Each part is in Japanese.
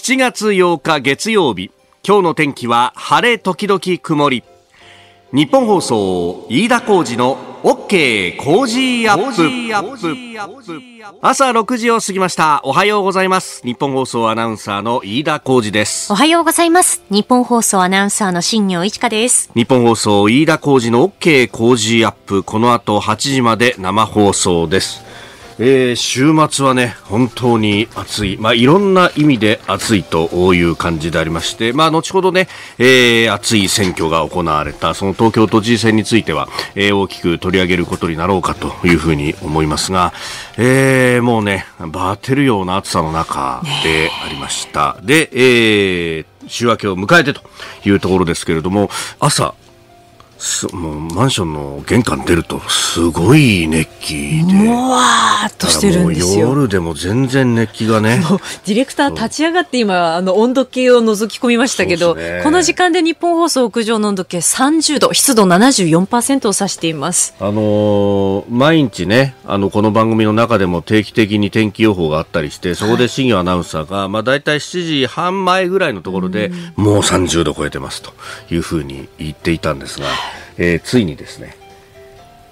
7月8日月曜日今日の天気は晴れ時々曇り日本放送飯田浩二の OK 工事アップ朝6時を過ぎましたおはようございます日本放送アナウンサーの飯田浩二ですおはようございます日本放送アナウンサーの新業一華です日本放送飯田浩二の OK 工事アップこの後8時まで生放送ですえー、週末はね、本当に暑い。まあ、いろんな意味で暑いという感じでありまして、まあ、後ほどね、えー、暑い選挙が行われた、その東京都知事選については、えー、大きく取り上げることになろうかというふうに思いますが、えー、もうね、バテるような暑さの中でありました。で、えー、週明けを迎えてというところですけれども、朝、もうマンションの玄関出るとすごい熱気でわーっとしてるんですよ夜でも全然熱気がねディレクター立ち上がって今あの温度計を覗き込みましたけど、ね、この時間で日本放送屋上の温度計30度湿度74%を指していますあのー、毎日ねあのこの番組の中でも定期的に天気予報があったりしてそこで新業アナウンサーが、はい、まあ、大体7時半前ぐらいのところで、うもう30度超えてますというふうに言っていたんですが。えー、ついにですね、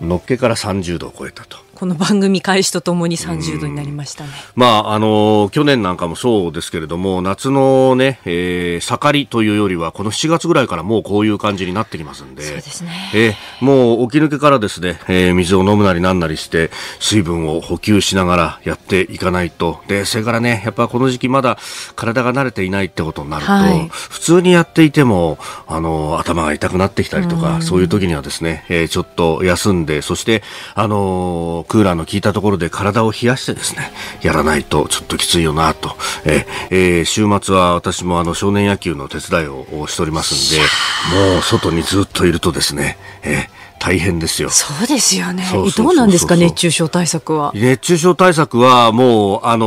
のっけから30度を超えたと。この番組開始とともに30度になりましたね。まあ、あの、去年なんかもそうですけれども、夏のね、えー、盛りというよりは、この7月ぐらいからもうこういう感じになってきますんで、そうですね。えもう起き抜けからですね、えー、水を飲むなりなんなりして、水分を補給しながらやっていかないと。で、それからね、やっぱこの時期まだ体が慣れていないってことになると、はい、普通にやっていても、あの、頭が痛くなってきたりとか、うそういう時にはですね、えー、ちょっと休んで、そして、あのクーラーの効いたところで体を冷やしてですね、やらないとちょっときついよなと。ええー、週末は私もあの少年野球の手伝いをしておりますんで、もう外にずっといるとですね、えー大変ですよ。そうですよね。どうなんですか、熱中症対策は。熱中症対策は、もう、あのー、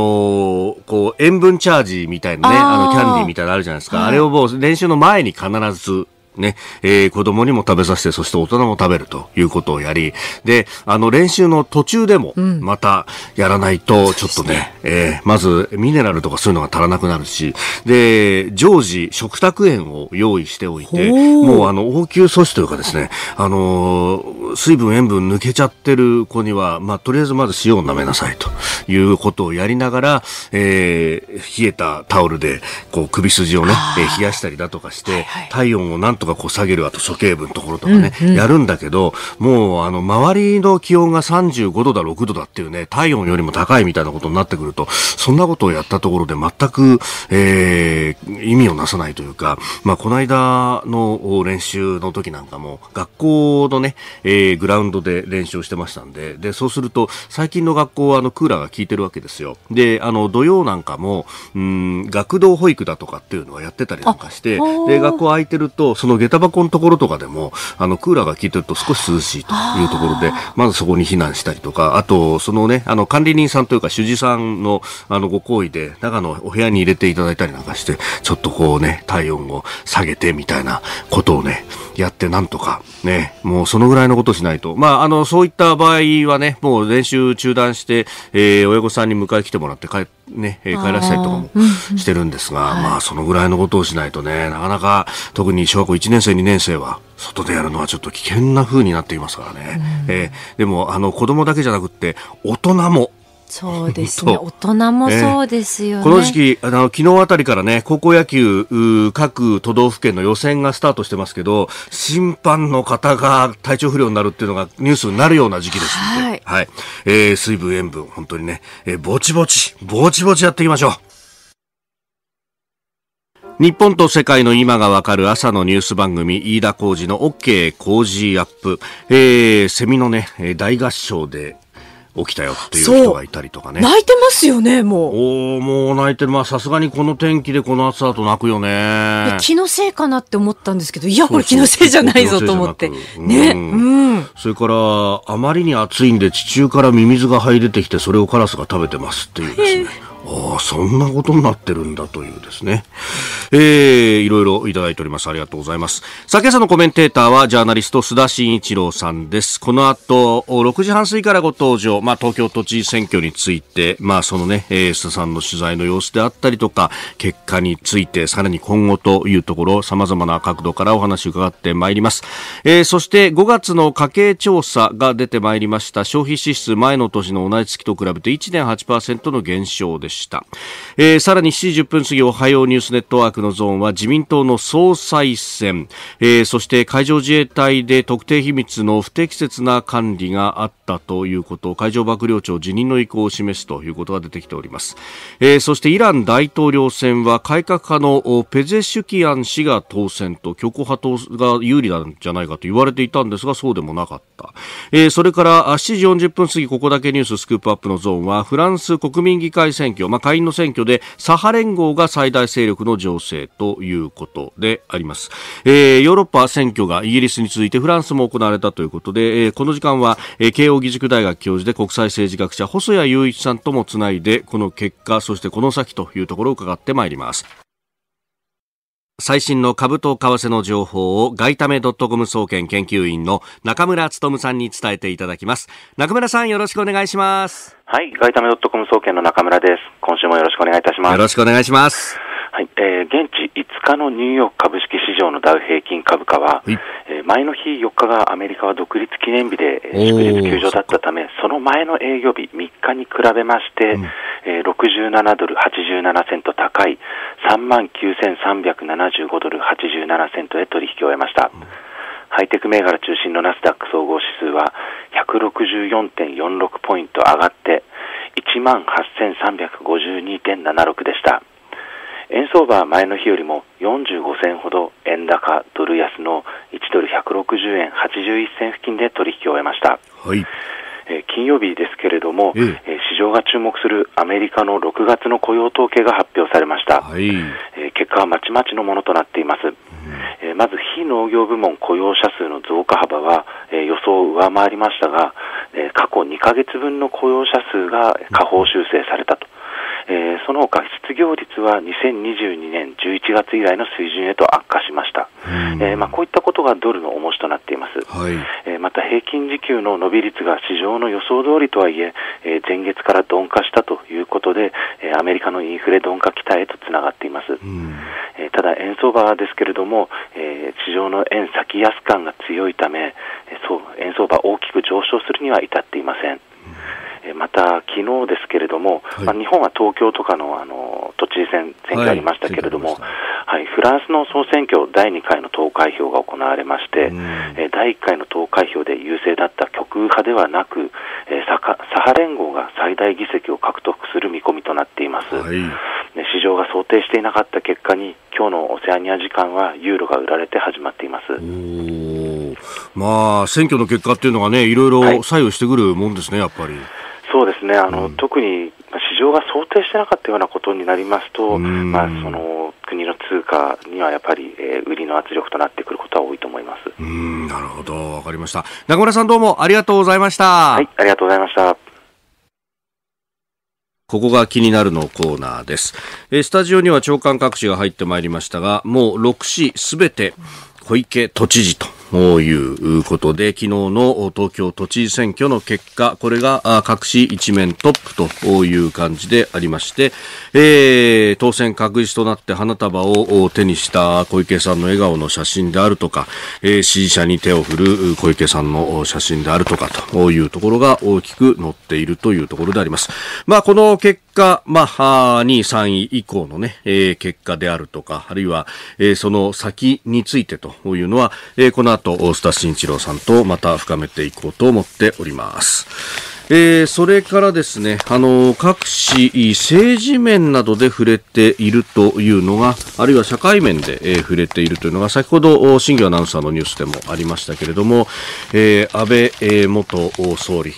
こう、塩分チャージみたいなね、あの、キャンディーみたいなのあるじゃないですか。はい、あれをもう、練習の前に必ずね、えー、子供にも食べさせて、そして大人も食べるということをやり、で、あの、練習の途中でも、またやらないと、ちょっとね、うん、えー、まず、ミネラルとかそういうのが足らなくなるし、で、常時、食卓園を用意しておいて、もう、あの、応急措置というかですね、あのー、水分、塩分抜けちゃってる子には、まあ、とりあえずまず塩を舐めなさいということをやりながら、えー、冷えたタオルで、こう、首筋をね、冷やしたりだとかして、体温をなんとかこう下げる、あと処刑部のところとかね、うんうん、やるんだけど、もう、あの、周りの気温が35度だ、6度だっていうね、体温よりも高いみたいなことになってくると、そんなことをやったところで全く、えー、意味をなさないというか、まあ、この間の練習の時なんかも、学校のね、えー、グラウンドで練習をしてましたんで、で、そうすると、最近の学校はあの、クーラーが効いてるわけですよ。で、あの、土曜なんかも、うん、学童保育だとかっていうのはやってたりなんかして、で、学校空いてると、そのの下駄箱のところとかでも、あの、クーラーが効いてると少し涼しいというところで、まずそこに避難したりとか、あと、そのね、あの、管理人さんというか、主事さんの、あの、ご好意で、中のお部屋に入れていただいたりなんかして、ちょっとこうね、体温を下げてみたいなことをね、やってなんとか、ね、もうそのぐらいのことしないと。まあ、あの、そういった場合はね、もう練習中断して、えー、親御さんに迎え来てもらって帰って、ね、え、帰らせたりとかもしてるんですが、まあそのぐらいのことをしないとね、なかなか特に小学校1年生、2年生は外でやるのはちょっと危険な風になっていますからね。うん、えー、でも、あの子供だけじゃなくって大人もそうですね大人もそうですよね、この時期あの昨日あたりからね高校野球各都道府県の予選がスタートしてますけど審判の方が体調不良になるっていうのがニュースになるような時期ですので、はい、はい、えー、水分塩分本当にね、えー、ぼちぼちぼちぼちやっていきましょう日本と世界の今がわかる朝のニュース番組、飯田浩二の OK 工事アップ。えー、セミのね、大合唱で起きたよっていう人がいたりとかね。泣いてますよね、もう。おもう泣いてる。まあ、さすがにこの天気でこの暑さだと泣くよね。気のせいかなって思ったんですけど、いや、これ気のせいじゃないぞと思って。ね、うん。うん。それから、あまりに暑いんで地中からミミズが入い出てきて、それをカラスが食べてますっていうですね。ああ、そんなことになってるんだというですね。えー、いろいろいただいております。ありがとうございます。さあ、今朝のコメンテーターは、ジャーナリスト、須田慎一郎さんです。この後、6時半過ぎからご登場、まあ、東京都知事選挙について、まあ、そのね、えー、須田さんの取材の様子であったりとか、結果について、さらに今後というところ、様々な角度からお話を伺ってまいります。えー、そして、5月の家計調査が出てまいりました。消費支出、前の年の同じ月と比べて1.8%の減少でした。した、えー、さらに7時10分過ぎおはようニュースネットワークのゾーンは自民党の総裁選、えー、そして海上自衛隊で特定秘密の不適切な管理があったということ海上幕僚長辞任の意向を示すということが出てきております、えー、そしてイラン大統領選は改革派のペゼシュキアン氏が当選と強硬派が有利なんじゃないかと言われていたんですがそうでもなかった、えー、それから7時40分過ぎここだけニューススクープアップのゾーンはフランス国民議会選挙まあ、下院の選挙で左派連合が最大勢力の情勢ということであります、えー、ヨーロッパ選挙がイギリスに続いてフランスも行われたということで、えー、この時間は、えー、慶應義塾大学教授で国際政治学者細谷雄一さんともつないでこの結果そしてこの先というところを伺ってまいります最新の株と為替の情報を外為ドットコム総研研究員の中村勉さんに伝えていただきます。中村さんよろしくお願いします。はい、外為ドットコム総研の中村です。今週もよろしくお願いいたします。よろしくお願いします。はいえー、現地5日のニューヨーク株式市場のダウ平均株価は、はい、えー、前の日4日がアメリカは独立記念日で祝日休場だったため、その前の営業日3日に比べまして、うん、えー、67ドル87セント高い3万9375ドル87セントへ取引を終えました。うんハイテク銘柄中心のナスダック総合指数は164.46ポイント上がって18,352.76でした。円相場は前の日よりも45銭ほど円高ドル安の1ドル160円81銭付近で取引を終えました。はいえ金曜日ですけれども、えー、市場が注目するアメリカの6月の雇用統計が発表されました、はい、え結果はまちまちのものとなっています、え、うん、まず非農業部門雇用者数の増加幅は、え予想を上回りましたが、え過去2ヶ月分の雇用者数が下方修正されたと、うんえー、その他失業率は2022年11月以来の水準へと悪化しました、えー、まあ、こういったことがドルの重しとなっています、はい、えー、また平均時給の伸び率が市場の予想通りとはいええ前月から鈍化したということで、えアメリカのインフレ鈍化期待へとつながっています、えただ円相場ですけれども、え市場の円先安感が強いため、えそう円相場大きく上昇するには至っていませんまた昨日ですけれども、はい、まあ、日本は東京とかのあの都知事選、選挙ありましたけれども、はい、はい、フランスの総選挙第2回の投開票が行われまして、え第1回の投開票で優勢だった極右派ではなく、えサハ連合が最大議席を獲得する見込みとなっています。はい市場が想定していなかった結果に、今日のオセアニア時間はユーロが売られて始まっていますまあ、選挙の結果っていうのがね、いろいろ左右してくるもんですね、はい、やっぱり。そうですね、あの、うん、特に市場が想定してなかったようなことになりますと、まあ、その国の通貨にはやっぱり、えー、売りの圧力となってくることは多いと思いますうんなるほど、わかりました。中村さん、どうもありがとうございました。はい、ありがとうございました。ここが気になるのコーナーです。えスタジオには長官各紙が入ってまいりましたが、もう6紙すべて小池都知事と。ということで、昨日の東京都知事選挙の結果、これが各し一面トップという感じでありまして、えー、当選確実となって花束を手にした小池さんの笑顔の写真であるとか、えー、支持者に手を振る小池さんの写真であるとかというところが大きく載っているというところであります。まあ、この結果、まあ、2位、3位以降のね、えー、結果であるとか、あるいは、えー、その先についてというのは、えー、このと須田慎一郎さんとまた深めていこうと思っております。えー、それからですね、あの各紙、政治面などで触れているというのが、あるいは社会面で、えー、触れているというのが、先ほど、新業アナウンサーのニュースでもありましたけれども、えー、安倍、え元総理、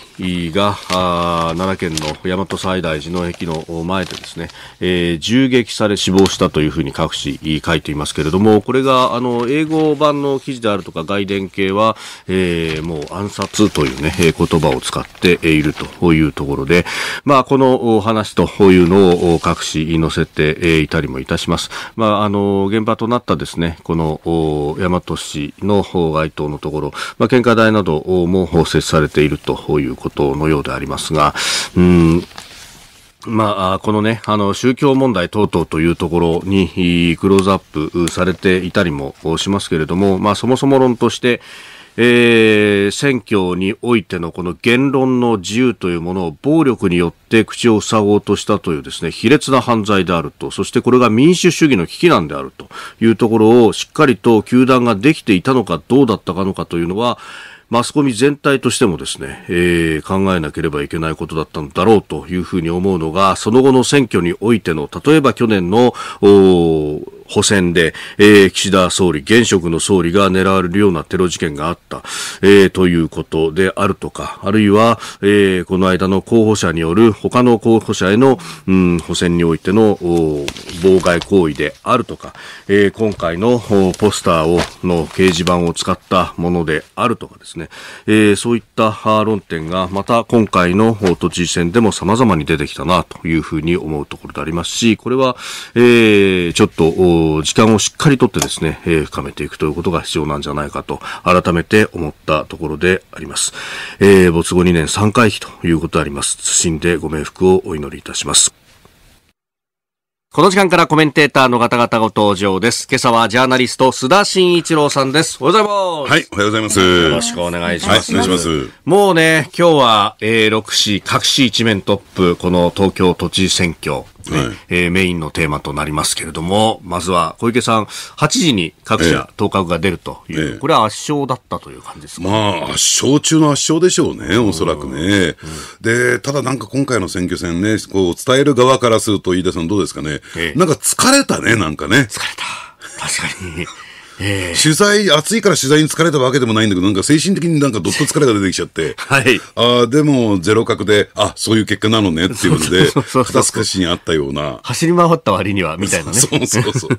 が奈良県の大和西大寺の駅の前でですね、えー、銃撃され死亡したというふうに各紙書いていますけれどもこれがあの英語版の記事であるとか外伝系は、えー、もう暗殺というね言葉を使っているというところで、まあ、このお話とこういうのを各紙載せていたりもいたします。まあ、あの現場となったですねこの大和市の街灯のところ、まあ、献花台なども設置されているということことのようでありますが、うんまあ、このね、あの、宗教問題等々というところに、クローズアップされていたりもしますけれども、まあ、そもそも論として、えー、選挙においてのこの言論の自由というものを暴力によって口を塞ごうとしたというですね、卑劣な犯罪であると、そしてこれが民主主義の危機なんであるというところをしっかりと球団ができていたのかどうだったかのかというのは、マスコミ全体としてもですね、えー、考えなければいけないことだったんだろうというふうに思うのが、その後の選挙においての、例えば去年の、お補選で、えー、岸田総理、現職の総理が狙われるようなテロ事件があった、えー、ということであるとか、あるいは、えー、この間の候補者による他の候補者への、うん、補選においての妨害行為であるとか、えー、今回のポスターをの掲示板を使ったものであるとかですね、えー、そういった論点がまた今回の都知事選でも様々に出てきたなというふうに思うところでありますし、これは、えー、ちょっと時間をしっかりとってですね、えー、深めていくということが必要なんじゃないかと、改めて思ったところであります。えー、没後2年3回避ということであります。謹んでご冥福をお祈りいたします。この時間からコメンテーターの方々ご登場です。今朝はジャーナリスト、須田慎一郎さんです。おはようございます。はい、おはようございます。よろしくお願いします。はい、お願いします。もうね、今日は、えー、6市、各市一面トップ、この東京都知事選挙。はい、えー、メインのテーマとなりますけれども、まずは小池さん、8時に各社、当確が出るという、ええ、これは圧勝だったという感じですか、まあ、圧勝中の圧勝でしょうね、おそらくね。で、ただなんか今回の選挙戦ね、こう伝える側からすると、飯田さん、どうですかね、え、なんか疲れたね、なんかね。疲れた確かに取材、暑いから取材に疲れたわけでもないんだけど、なんか精神的になんかどっと疲れが出てきちゃって、はい、あでも、ゼロ角で、あそういう結果なのねっていうんで、ふたすかしにあったような。走り回った割には、みたいなね。そうそうそう。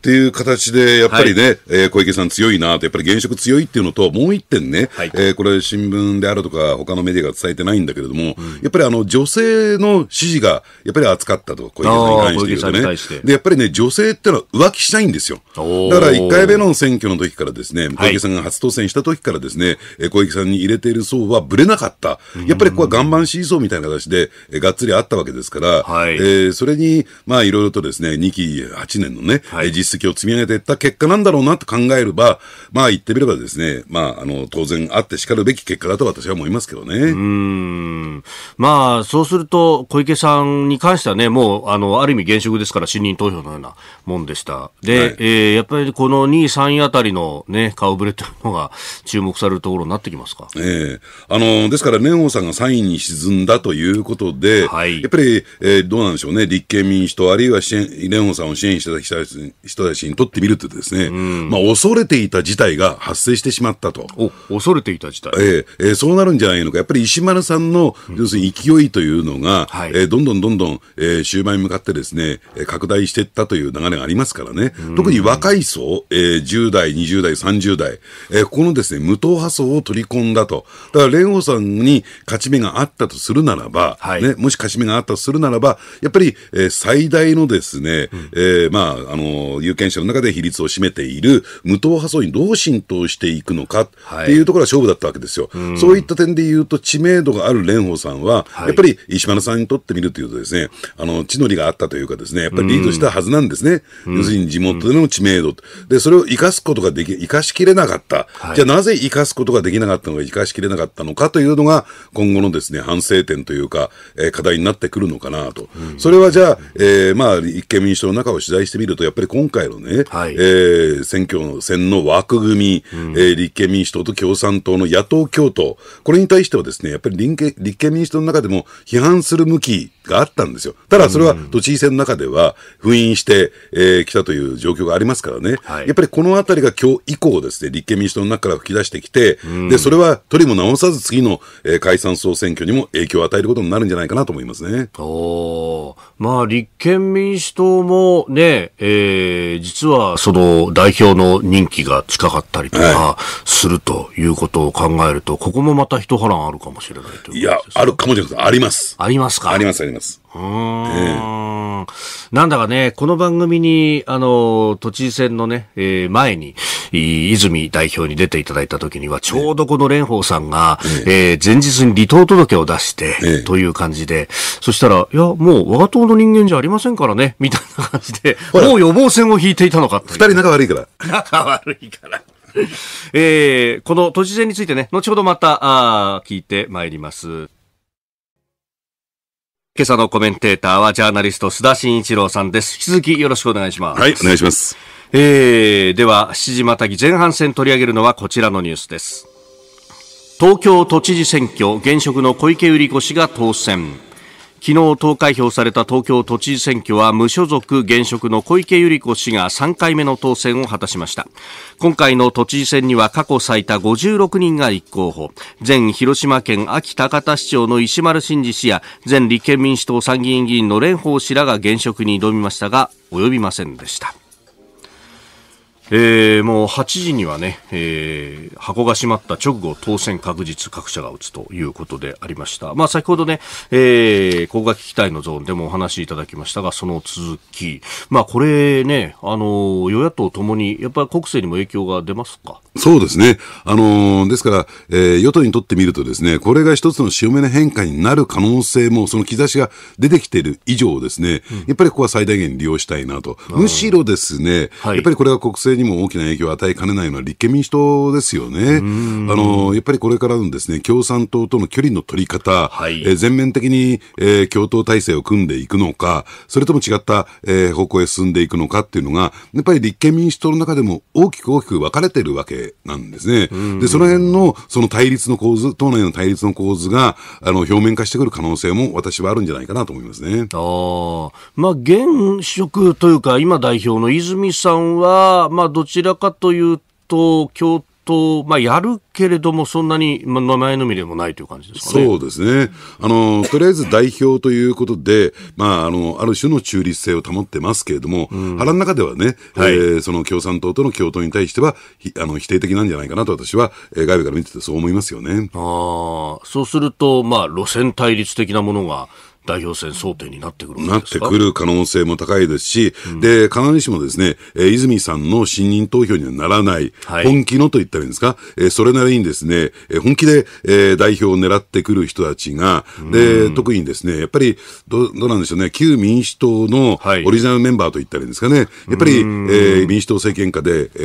っていう形で、やっぱりね、はい、えー、小池さん強いなと、やっぱり現職強いっていうのと、もう一点ね、はい、えー、これ新聞であるとか、他のメディアが伝えてないんだけれども、うん、やっぱりあの、女性の支持が、やっぱり厚かったと、小池さんに関して言うとね。で、やっぱりね、女性ってのは浮気しないんですよ。だから1回目の選挙の時からですね、小池さんが初当選した時からですね、はい、小池さんに入れている層はぶれなかった。やっぱりここは岩盤支持層みたいな形で、がっつりあったわけですから、はい、えー、それに、まあいろいろとですね、2期8年のね、はい、実績を積み上げていった結果なんだろうなと考えれば、まあ言ってみればですね、まああの当然あってしかるべき結果だと私は思いますけどね。うん。まあそうすると小池さんに関してはね、もうあのある意味現職ですから信任投票のようなもんでした。で、はい、えー、やっぱりこの2位3位あたりのね、顔ぶれというのが注目されるところになってきますか。ええー、あの、ですから蓮舫さんが3位に沈んだということで、はい、やっぱり、えー、どうなんでしょうね、立憲民主党あるいは支援、蓮舫さんを支援してた人人たちにとってみるとですね、まあ、恐れていた事態が発生してしまったと。恐れていた事態、えー、えー、そうなるんじゃないのか、やっぱり石丸さんの、要するに勢いというのが、えどんどんどんどん、えー、終盤に向かってですね、拡大していったという流れがありますからね、特に若い層、えー、10代、20代、30代、えー、このですね、無党派層を取り込んだと。だから、蓮舫さんに勝ち目があったとするならば、はい、ね、もし勝ち目があったとするならば、やっぱり、えー、最大のですね、えー、まあ、あの、有権者の中で比率を占めている無党派層にどう浸透していくのかっていうところが勝負だったわけですよ。はい、そういった点で言うと、知名度がある蓮舫さんは、はい、やっぱり石丸さんにとってみるというとですね、あの、地の利があったというかですね、やっぱりリードしたはずなんですね。要するに地元での知名度。で、それを生かすことができ、生かしきれなかった。はい、じゃあなぜ生かすことができなかったのか、生かしきれなかったのかというのが、今後のですね、反省点というか、えー、課題になってくるのかなと。それはじゃあ、えー、まあ、立憲民主党の中を取材してみると、やっぱり今回のね、はい、えー、選挙の戦の枠組み、うん、えー、立憲民主党と共産党の野党共闘、これに対してはですね、やっぱり立憲民主党の中でも批判する向きがあったんですよ。ただそれは都知事選の中では封印してき、えー、来たという状況がありますからね、はい、やっぱりこのあたりが今日以降ですね、立憲民主党の中から吹き出してきて、うん、で、それは取りも直さず次の、えー、解散総選挙にも影響を与えることになるんじゃないかなと思いますね。おまあ、立憲民主党もね、えーえー、実はその代表の任期が近かったりとかするということを考えると、ここもまた一波乱あるかもしれないといね、いや、あるかもしれません。あります。ありますか。あります、あります。ええ、なんだかね、この番組に、あの、都知事選のね、えー、前に、泉代表に出ていただいた時には、ちょうどこの蓮舫さんが、ええー、前日に離党届を出して、ええという感じで、そしたら、いや、もう我が党の人間じゃありませんからね、みたいな感じで、もう予防線を引いていたのか二人仲悪いから。仲悪いから。えー、この都知事選についてね、後ほどまた、あ聞いてまいります。今朝のコメンテーターはジャーナリスト須田慎一郎さんです。引き続きよろしくお願いします。はい、お願いします。えー、では、7時またぎ前半戦取り上げるのはこちらのニュースです。東京都知事選挙、現職の小池百合子氏が当選。昨日投開票された東京都知事選挙は無所属現職の小池百合子氏が3回目の当選を果たしました今回の都知事選には過去最多56人が立候補前広島県秋高田市長の石丸真司氏や前立憲民主党参議院議員の蓮舫氏らが現職に挑みましたが及びませんでしたえー、もう8時にはね、えー、箱が閉まった直後、当選確実、各社が打つということでありました。まあ、先ほどね、えー、高額たいのゾーンでもお話いただきましたが、その続き。まあ、これね、あの、与野党ともに、やっぱり国政にも影響が出ますかそうですね。あのー、ですから、えー、与党にとってみるとですね、これが一つの潮目の変化になる可能性も、その兆しが出てきている以上ですね、うん、やっぱりここは最大限利用したいなと。むしろですね、はい、やっぱりこれは国政にも大きな影響を与えかねないのは立憲民主党ですよね。あの、やっぱりこれからのですね、共産党との距離の取り方、はい、え全面的に、えー、共闘体制を組んでいくのか、それとも違った、えー、方向へ進んでいくのかっていうのが、やっぱり立憲民主党の中でも大きく大きく分かれてるわけなんですね。で、その辺の、その対立の構図、党内の対立の構図が、あの、表面化してくる可能性も私はあるんじゃないかなと思いますね。ああ。まあ、現職というか、今代表の泉さんは、まあ、どちらかというと、共闘、まあ、やるけれども、そんなに名前のみでもないという感じですかね。そうですね。あの、とりあえず代表ということで、まあ、あの、ある種の中立性を保ってますけれども、うん、腹の中ではね、はい、えー、その共産党との共闘に対しては、あの、否定的なんじゃないかなと私は、えー、外部から見ててそう思いますよね。ああ、そうすると、まあ、路線対立的なものが、代表戦争点になってくるなってくる可能性も高いですし、うん、で、必ずしもですね、えー、泉さんの信任投票にはならない、はい、本気のと言ったらいいんですか、えー、それなりにですね、えー、本気で、えー、代表を狙ってくる人たちが、で、うん、特にですね、やっぱりど、どうなんでしょうね、旧民主党のオリジナルメンバーと言ったらいいんですかね、はい、やっぱり、うん、えー、民主党政権下で、え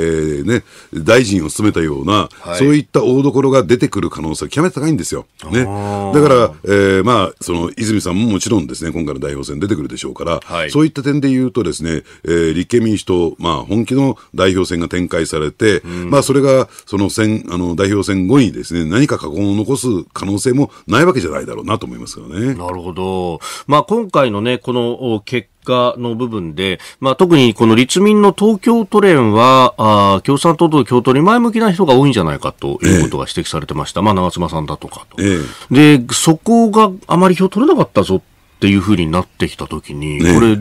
ー、ね、大臣を務めたような、はい、そういった大所が出てくる可能性極めて高いんですよ。ね。だから、えー、まあ、その、泉さんももちろんですね、今回の代表選出てくるでしょうから、はい、そういった点で言うとですね、えー、立憲民主党、まあ、本気の代表選が展開されて、うん、まあ、それが、その選、あの、代表選後にですね、何か過去を残す可能性もないわけじゃないだろうなと思いますよね。なるほど。まあ、今回のね、この結化の部分で、まあ、特にこの立民の東京都連は、あ共産党と共闘に前向きな人が多いんじゃないかということが指摘されてました。ええ、まあ、長妻さんだとかと、ええ、で、そこがあまり票取れなかったぞっていうふうになってきたときに、ね、これ、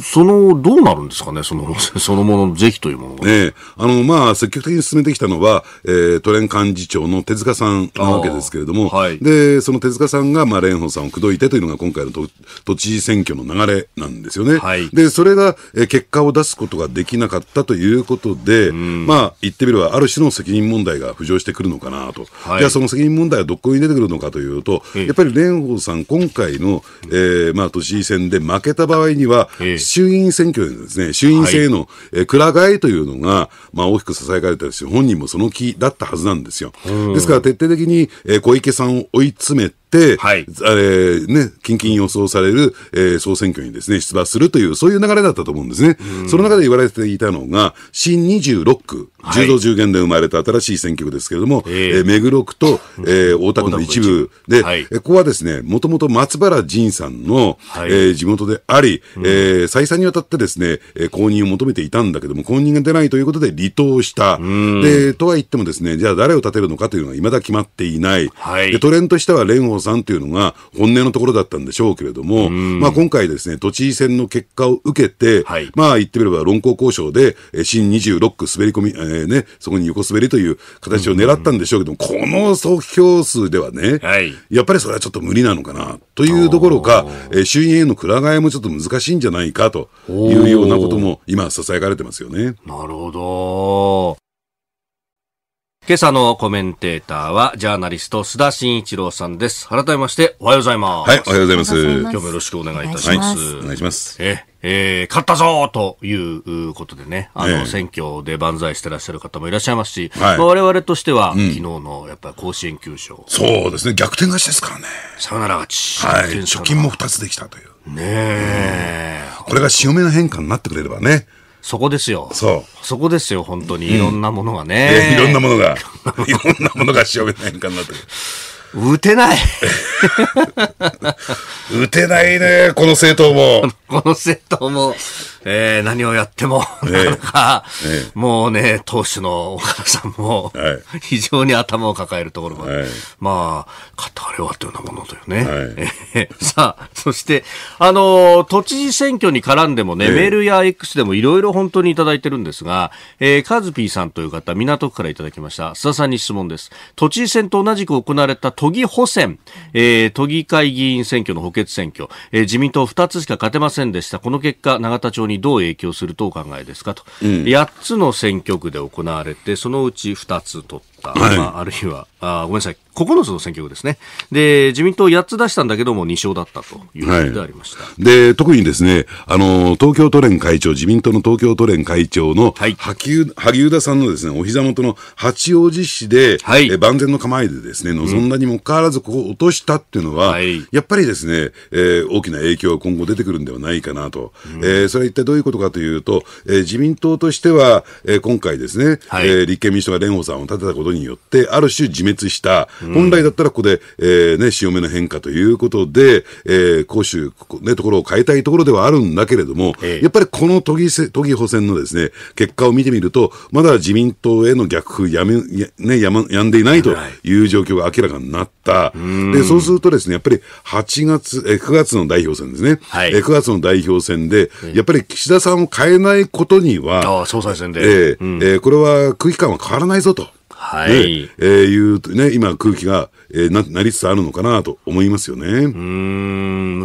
その、どうなるんですかね、その、そのものの是非というものが。ね、あの、まあ、積極的に進めてきたのは、えー、都連幹事長の手塚さんなわけですけれども、はい、で、その手塚さんが、まあ、蓮舫さんを口説いてというのが今回の都知事選挙の流れなんですよね。はい、で、それが、えー、結果を出すことができなかったということで、うん、まあ、言ってみれば、ある種の責任問題が浮上してくるのかなと。はい、じゃあ、その責任問題はどこに出てくるのかというと、やっぱり蓮舫さん、今回の、えーーまあ、都知事選で負けた場合には、衆院選挙ですね、衆院選への、えー、くら替えというのが、まあ、大きく支えられたし、本人もその気だったはずなんですよ。ですから、徹底的に、えー、小池さんを追い詰めて、、はい、あれ、ね、近々予想される、えー、総選挙にですね、出馬するという、そういう流れだったと思うんですね。その中で言われていたのが、新26区、柔道10元で生まれた新しい選挙区ですけれども、はい、えー、目黒区と、えー、大田区の一部で、はい、ここはですね、もともと松原仁さんの、はい、えー、地元であり、えー、再三にわたってですね、え公認を求めていたんだけども、公認が出ないということで離党した。で、とは言ってもですね、じゃあ誰を立てるのかというのい未だ決まっていない。はい、で、トレンとしては蓮舫さんというのが本音のところだったんでしょうけれども、まあ、今回ですね、都知事選の結果を受けて、はい、まあ、言ってみれば論考交渉で、新26区滑り込み、えー、ね、そこに横滑りという形を狙ったんでしょうけども、この総票数ではね、はい、やっぱりそれはちょっと無理なのかな、というところか、えー、衆議院へのくら替えもちょっと難しいんじゃないかというようなことも今、ささやかれてますよね。なるほど。今朝のコメンテーターは、ジャーナリスト、須田慎一郎さんです。改めまして、おはようございます。はい、おはようございます。今日もよろしくお願いいたします。お願いします。え、えー、勝ったぞということでね、あの、選挙で万歳してらっしゃる方もいらっしゃいますし、はいまあ、我々としては、うん、昨日のやっぱり甲子園球勝。そうですね、逆転勝ちですからね。さよなら勝ち。はい、貯金も2つできたという。ねえ、うん、これが潮目の変化になってくれればね。そこですよ。そう。そこですよ、本当に。いろんなものがね。いろんなものが、いろんなものが しようないのかなと。打てない 打てないね、この政党も。この政党も。えー、何をやっても、なんか、ええ、もうね、当主の岡田さんも、はい、非常に頭を抱えるところまで、はい、まあ、買ってあれはというようなものだよね。はいさあ、そして、あのー、都知事選挙に絡んでもね、メールや X でもいろいろ本当にいただいてるんですが、えー、カズピーさんという方、港区からいただきました。須田さんに質問です。都知事選と同じく行われた都議補選、えー、都議会議員選挙の補欠選挙、えー、自民党2つしか勝てませんでした。この結果、永田町ににどう影響するとお考えですかと、うん、8つの選挙区で行われてそのうち2つ取っった、はい、まあ、あるいはあ、ごめんなさい、9つの選挙区ですね。で、自民党8つ出したんだけども、2勝だったというこうでありました、はい、で、特にですね、あの、東京都連会長、自民党の東京都連会長の、はい、萩生田さんのですね、お膝元の八王子市で、はい、え万全の構えでですね、望んだにもかかわらず、ここを落としたっていうのは、うん、やっぱりですね、えー、大きな影響が今後出てくるんではないかなと。うん、えー、それは一体どういうことかというと、えー、自民党としては、えー、今回ですね、はい、えー、立憲民主党が蓮舫さんを立てたことによって、ある種自滅した、本来だったらここで、えー、ね、潮目の変化ということで、えー、攻守、ね、ところを変えたいところではあるんだけれども、ええ、やっぱりこの都議都議補選のですね、結果を見てみると、まだ自民党への逆風やめ、やね、やま、やんでいないという状況が明らかになった。で、そうするとですね、やっぱり8月、えー、9月の代表選ですね。はい、えー、9月の代表選で、やっぱり岸田さんを変えないことには、あ総裁選で。えーうん、えー、これは空気感は変わらないぞと。はい、ね、えー、いうとね、今空気が、えー、な、なりつつあるのかなと思いますよね。う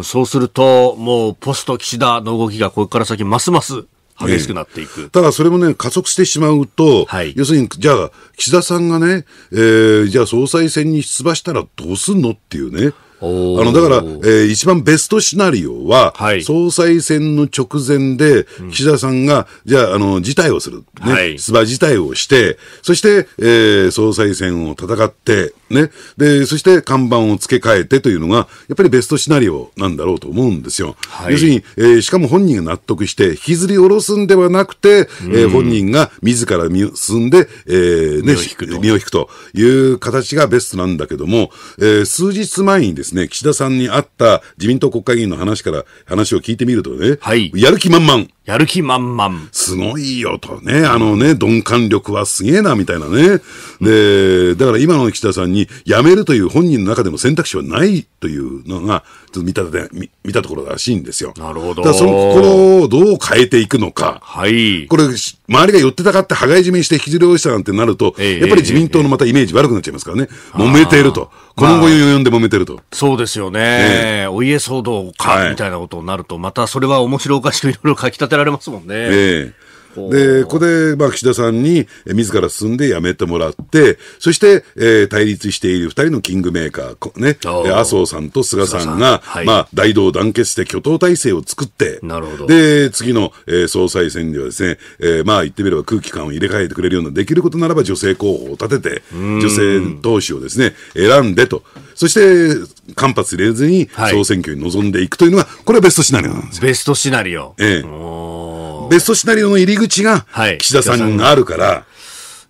ん、そうすると、もうポスト岸田の動きがこれから先ますます。激しくなっていく、ただそれもね、加速してしまうと、はい、要するに、じゃあ、岸田さんがね、えー、じゃあ総裁選に出馬したらどうすんのっていうね。あの、だから、えー、一番ベストシナリオは、はい、総裁選の直前で、岸田さんが、うん、じゃあ、あの、辞退をする、ね、はい、出馬辞退をして、そして、えー、総裁選を戦って、ね、で、そして看板を付け替えてというのが、やっぱりベストシナリオなんだろうと思うんですよ。はい、要するに、えー、しかも本人が納得して、引きずり下ろすんではなくて、うん、えー、本人が自ら身進んで、えー、ね、身を引くという形がベストなんだけども、えー、数日前にですねですね、岸田さんに会った自民党国会議員の話から、話を聞いてみるとね、はい、やる気満々。やる気満々。すごいよとね、あのね、鈍感力はすげえな、みたいなね。で、だから今の岸田さんに、辞めるという本人の中でも選択肢はないというのが、と見た見見たところらしいんですよ。なるほど。だからその心をどう変えていくのか。はい。これ、周りが寄ってたかって、羽交い締めにして引きずり落ちたなんてなると、えー、やっぱり自民党のまたイメージ悪くなっちゃいますからね。えー、揉めていると。このを呼んで揉めてると。そうですよね。お家騒動か、みたいなことになると、またそれは面白おかしくいろいろ書き立てられますもんね。ええーで、ここで、まあ、岸田さんに、自ら進んで辞めてもらって、そして、えー、対立している二人のキングメーカー、ね、麻生さんと菅さんが、んはい、まあ、大同団結して挙党体制を作って、なるほど。で、次の、えー、総裁選ではですね、えー、まあ、言ってみれば空気感を入れ替えてくれるような、できることならば女性候補を立てて、女性投資をですね、選んでと。そして、間髪入れずに、総選挙に臨んでいくというのが、はい、これはベストシナリオなんですベストシナリオ。ええー。ベストシナリオの入り口が、岸田さんがあるから、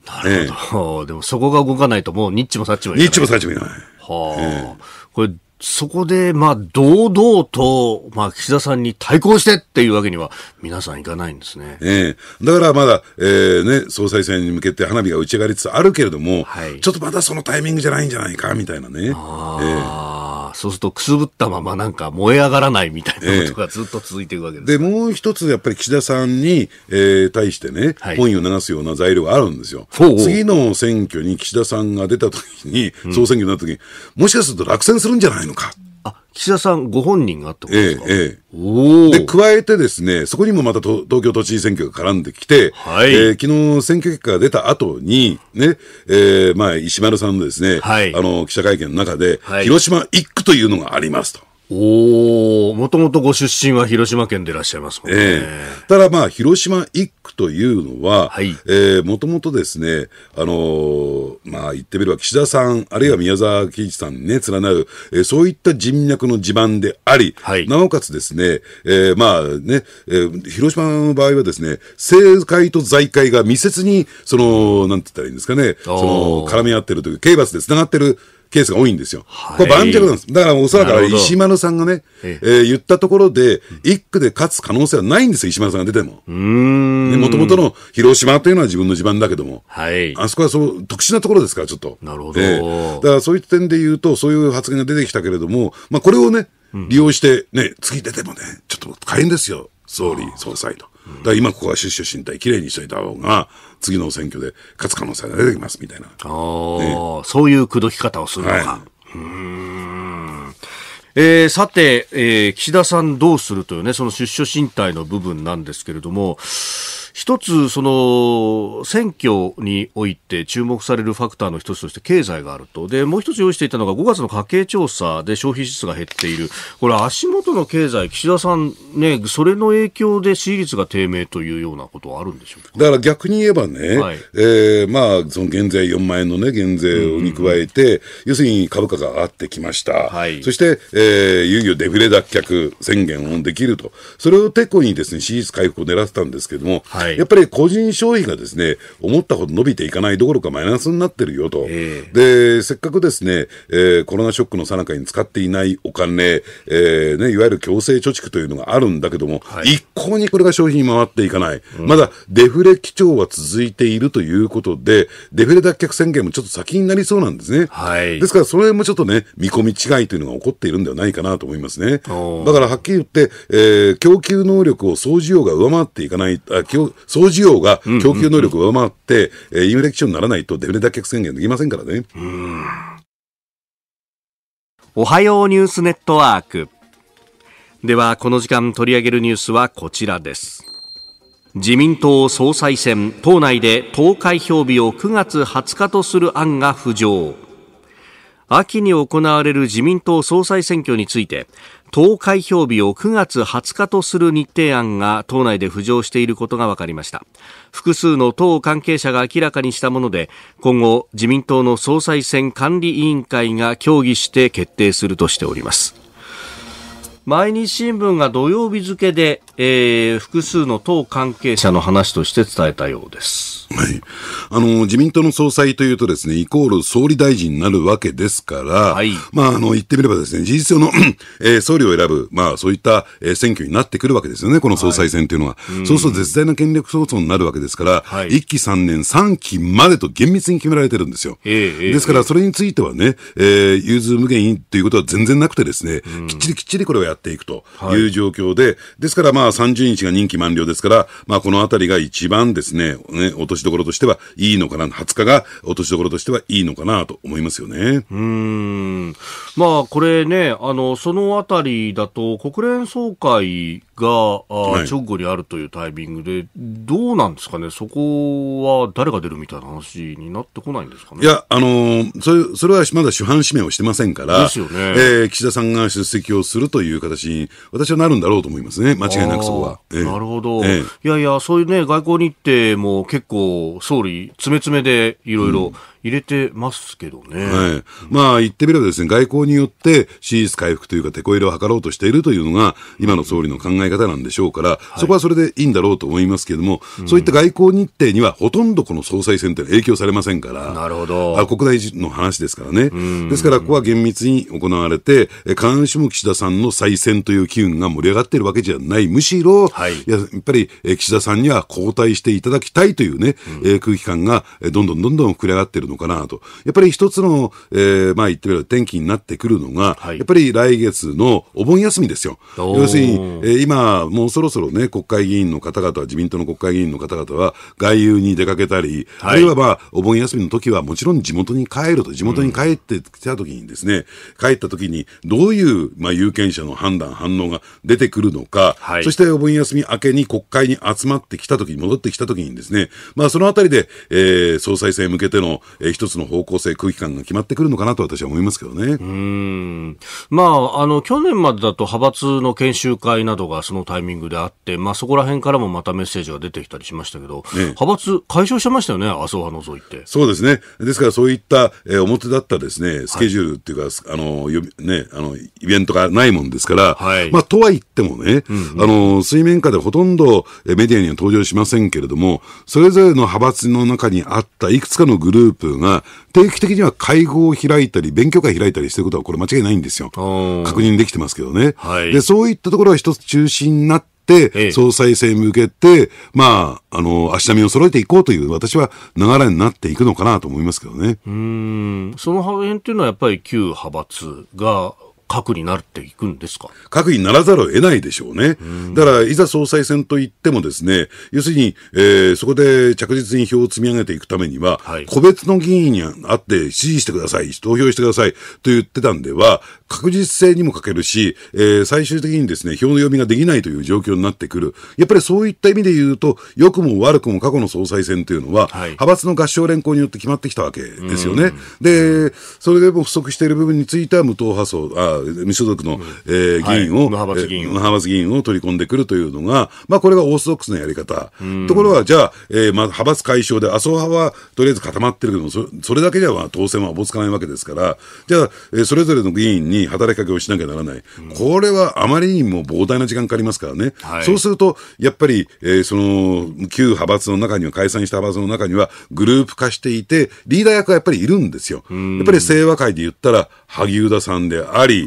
はい、なるほど、ええ、でもそこが動かないともうニッチもサッチもいない。ニッチもサッチもいない。はあ、え、これ、そこで、まあ、堂々と、まあ、岸田さんに対抗してっていうわけには、皆さんいかないんですね。ええだからまだ、えー、ね、総裁選に向けて花火が打ち上がりつつあるけれども、はい、ちょっとまだそのタイミングじゃないんじゃないか、みたいなね。ああ。ええそうするとくすぶったままなんか燃え上がらないみたいなことがずっと続いていくわけです、ええ、でもう一つやっぱり岸田さんに、えー、対してね、はい、本意を流すような材料があるんですよ次の選挙に岸田さんが出た時に、総選挙になった時に、うん、もしかすると落選するんじゃないのかあ、岸田さんご本人がってことですかええ、ええ。で、加えてですね、そこにもまた東京都知事選挙が絡んできて、はい、えー、昨日選挙結果が出た後に、ね、えー、まあ、石丸さんのですね、はい、あの、記者会見の中で、はい、広島1区というのがありますと。おお、もともとご出身は広島県でいらっしゃいますもんね。ええ、ただまあ、広島一区というのは、はい、えもともとですね、あのー、まあ言ってみれば岸田さん、あるいは宮沢貴一さんにね、連なる、えー、そういった人脈の地盤であり、はい、なおかつですね、えー、まあね、えー、広島の場合はですね、政界と財界が密接に、その、なんて言ったらいいんですかね、その、絡み合ってるという、刑罰で繋がってる、ケースが多いんですよ。はい、これ盤石なんです。だからおそらく石丸さんがね、ええー、言ったところで、一区で勝つ可能性はないんですよ、石丸さんが出ても。もともとの広島というのは自分の地盤だけども、はい、あそこはそう特殊なところですから、ちょっと。なるほど、えー、だからそういった点で言うと、そういう発言が出てきたけれども、まあ、これをね、利用してね、次出てもね、ちょっと大変ですよ、総理、総裁と。だから今ここは出進退きれいにしといた方が、次の選挙で勝つ可能性が出てきますみたいな。あね、そういう口説き方をするのか。はい、うんえー、さて、えー、岸田さんどうするというね、その出処進退の部分なんですけれども、一つ、その、選挙において注目されるファクターの一つとして経済があると。で、もう一つ用意していたのが5月の家計調査で消費支出が減っている。これ足元の経済、岸田さんね、それの影響で支持率が低迷というようなことはあるんでしょうかだから逆に言えばね、はい、えー、まあ、その減税4万円のね、減税に加えて、うんうん、要するに株価が上がってきました。はい、そして、えー、いよいよデフレ脱却宣言をできると。それをてこにですね、支持率回復を狙ってたんですけども、はいい、やっぱり個人消費がですね、思ったほど伸びていかないどころかマイナスになってるよと。で、せっかくですね、えー、コロナショックの最中に使っていないお金、えー、ね、いわゆる強制貯蓄というのがあるんだけども、はい、一向にこれが消費に回っていかない。うん、まだデフレ基調は続いているということで、デフレ脱却宣言もちょっと先になりそうなんですね。はい、ですから、その辺もちょっとね、見込み違いというのが起こっているんではないかなと思いますね。だからはっきり言って、えー、供給能力を総需要が上回っていかない、あ供総需要が供給能力を上回って、うんインフレ基調にならないとデフレ脱却宣言できませんからね。おはようニュースネットワーク。では、この時間取り上げるニュースはこちらです。自民党総裁選、党内で投開票日を9月20日とする案が浮上。秋に行われる自民党総裁選挙について投開票日を9月20日とする日程案が党内で浮上していることが分かりました複数の党関係者が明らかにしたもので今後自民党の総裁選管理委員会が協議して決定するとしております毎日新聞が土曜日付でえー、複数の党関係者の話として伝えたようです。はい。あの、自民党の総裁というとですね、イコール総理大臣になるわけですから、はい。まあ、あの、言ってみればですね、事実上の、えー、総理を選ぶ、まあ、そういった、えー、選挙になってくるわけですよね、この総裁選というのは。はい、そうすると絶大な権力闘争になるわけですから、はい、1期3年、3期までと厳密に決められてるんですよ。えー、ですから、それについてはね、えー、融通無限ということは全然なくてですね、うん、きっちりきっちりこれをやっていくという状況で、はい、ですから、まあ、あ30日が任期満了ですから、まあこのあたりが一番ですね、ね、落としどころとしてはいいのかな、20日が落としどころとしてはいいのかなと思いますよね。うん。まあこれね、あの、そのあたりだと国連総会が、はい、直後にあるというタイミングで、どうなんですかね、そこは誰が出るみたいな話になってこないんですかね。いや、あのー、それそれはまだ主犯指名をしてませんから、ですよねえー、岸田さんが出席をするという形に、私はなるんだろうと思いますね、間違いなくそこは。えー、なるほど、えー、いやいや、そういうね、外交日程も結構、総理、詰め詰めでいろいろ、うん入れてますけどね。はい。まあ、言ってみればですね、外交によって支持率回復というか、テこ入れを図ろうとしているというのが、今の総理の考え方なんでしょうから、そこはそれでいいんだろうと思いますけれども、そういった外交日程には、ほとんどこの総裁選というのは影響されませんから、なるほど。あ国内の話ですからね。うん、ですから、ここは厳密に行われて、必ずしも岸田さんの再選という機運が盛り上がっているわけじゃない。むしろ、はい、やっぱり岸田さんには交代していただきたいというね、うん、空気感がどんどんどんどん膨れ上がっているのかなと。やっぱり一つの、えー、まあ言ってみれば天気になってくるのが、はい、やっぱり来月のお盆休みですよ。要するに、えー、今、もうそろそろね、国会議員の方々は、自民党の国会議員の方々は、外遊に出かけたり、はい、あるいはまあ、お盆休みの時はもちろん地元に帰ると、地元に帰ってきた時にですね、うん、帰った時にどういう、まあ、有権者の判断、反応が出てくるのか、はい、そしてお盆休み明けに国会に集まってきた時に、戻ってきた時にですね、まあ、そのあたりで、えー、総裁選へ向けての、えー、一つの方向性、空気感が決まってくるのかなと私は思いますけどね。うん。まあ、あの、去年までだと派閥の研修会などがそのタイミングであって、まあそこら辺からもまたメッセージが出てきたりしましたけど、ね、派閥解消してましたよね、麻生派除いて。そうですね。ですからそういった、えー、表だったですね、スケジュールっていうか、はい、あの、ね、あの、イベントがないもんですから、はい、まあとは言ってもね、うんうん、あの、水面下でほとんどメディアには登場しませんけれども、それぞれの派閥の中にあったいくつかのグループプが定期的には会合を開いたり、勉強会開いたりしてることはこれ間違いないんですよ。確認できてますけどね。はい、で、そういったところは一つ中心になって、っ総裁選向けて、まあ、あの、足並みを揃えていこうという、私は流れになっていくのかなと思いますけどね。うん。その派編っていうのはやっぱり旧派閥が、核になっていくんですか核にならざるを得ないでしょうね。だから、いざ総裁選といってもですね、要するに、えー、そこで着実に票を積み上げていくためには、はい、個別の議員に会って支持してください、投票してくださいと言ってたんでは、確実性にも欠けるし、えー、最終的にですね、表の読みができないという状況になってくる。やっぱりそういった意味で言うと、良くも悪くも過去の総裁選というのは、はい、派閥の合唱連行によって決まってきたわけですよね。で、それでも不足している部分については無党派層、あ無所属の、うん、えー、議員を、はい、派閥議員を、派閥議員を取り込んでくるというのが、まあこれがオーソドックスなやり方。ところが、じゃあ、えー、まあ派閥解消で麻生派はとりあえず固まってるけども、それだけでは当選はおぼつかないわけですから、じゃあ、えー、それぞれの議員にに働きかけをしなきゃならない、うん、これはあまりにも膨大な時間かかりますからね、はい、そうすると、やっぱり、えー、その旧派閥の中には、解散した派閥の中には、グループ化していて、リーダー役はやっぱりいるんですよ。やっぱり清和会で言ったら、萩生田さんであり、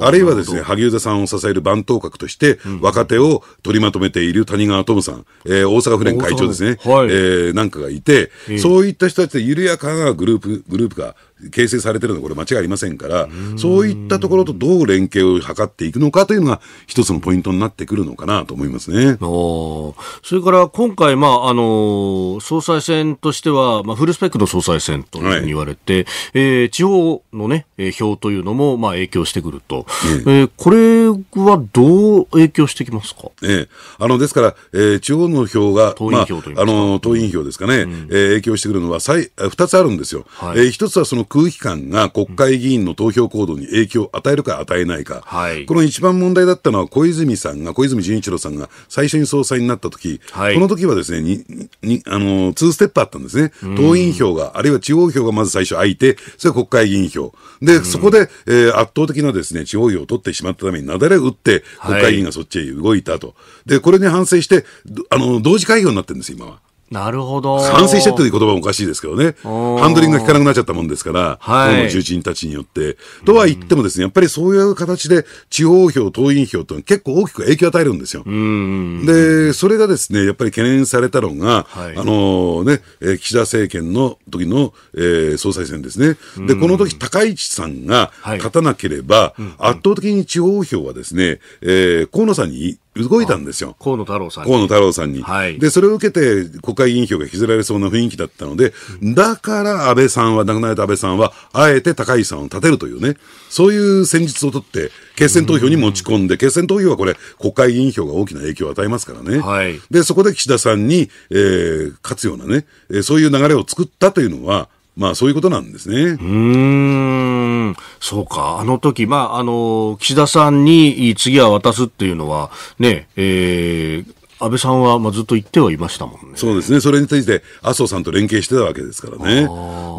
あるいはですね、萩生田さんを支える番頭角として、若手を取りまとめている谷川智さん、えー、大阪府連会長ですね、はい、えー、なんかがいて、そういった人たちで緩やかなグループ、グループが形成されてるのはこれ間違いありませんから、そういったところとどう連携を図っていくのかというのが一つのポイントになってくるのかなと思いますね。おそれから今回、まああの総裁選としては、まあ、フルスペックの総裁選というふうに言われて、はい、えー、地方の、ね、票というのも、まあ、影響してくると、ええー、これはどう影響してきますか、ええ、あのですから、えー、地方の票が党員票という。まか、あ、の党員票ですかね、うん、えー、影響してくるのは2つあるんですよ。はい、えー、1つはその空気感が国会議員の投票行動に影響を与えるか与えないか、はい、この一番問題だったのは小泉さんが、小泉純一郎さんが最初に総裁になった時、はい、この時はですね、ににあの2ステップあったんですね。党員票が、あるいは地方票がまず最初空いて、それ国会議員票。で、そこで、えー、圧倒的なですね、地方票を取ってしまったためになだれ打って、国会議員がそっちへ動いたと。はい、で、これに反省して、あの、同時会議になってるんです、今は。なるほど。賛成してっていう言葉もおかしいですけどね。ハンドリングが効かなくなっちゃったもんですから、はい、党の重鎮たちによって。とは言ってもですね、やっぱりそういう形で地方票、党員票というのは結構大きく影響を与えるんですよ。で、それがですね、やっぱり懸念されたのが、はい、あのね、え岸田政権の時の、えー、総裁選ですね。で、この時高市さんが勝たなければ、はい、圧倒的に地方票はですね、えー、河野さんに動いたんですよ。河野太郎さん河野太郎さんに。はい。で、それを受けて国会議員票が引きずられそうな雰囲気だったので、だから安倍さんは、亡くなられた安倍さんは、あえて高市さんを立てるというね、そういう戦術をとって、決選投票に持ち込んで、決選投票はこれ、国会議員票が大きな影響を与えますからね。はい。で、そこで岸田さんに、えー、勝つようなね、そういう流れを作ったというのは、まあそういうことなんですね。うん、そうか。あの時、まあ、あの、岸田さんに次は渡すっていうのは、ね、えー、安倍さんはまあずっと言ってはいましたもんね。そうですね。それについて、麻生さんと連携してたわけですからね。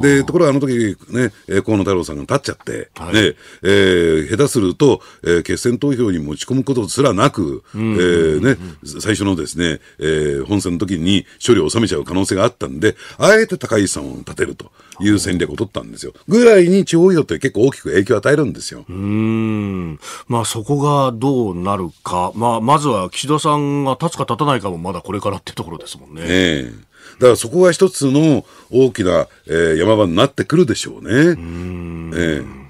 で、ところがあの時ね、河野太郎さんが立っちゃって、はい、ね、えー、下手すると、えー、決選投票に持ち込むことすらなく、えね、最初のですね、えー、本選の時に処理を収めちゃう可能性があったんで、あえて高市さんを立てるという戦略を取ったんですよ。ぐらいに地方票って結構大きく影響を与えるんですよ。うん。まあそこがどうなるか、まあ、まずは岸田さんが立つか立たないかもまだこれからってところですもんね。ええだからそこが一つの大きな、えー、山場になってくるでしょうね。うええ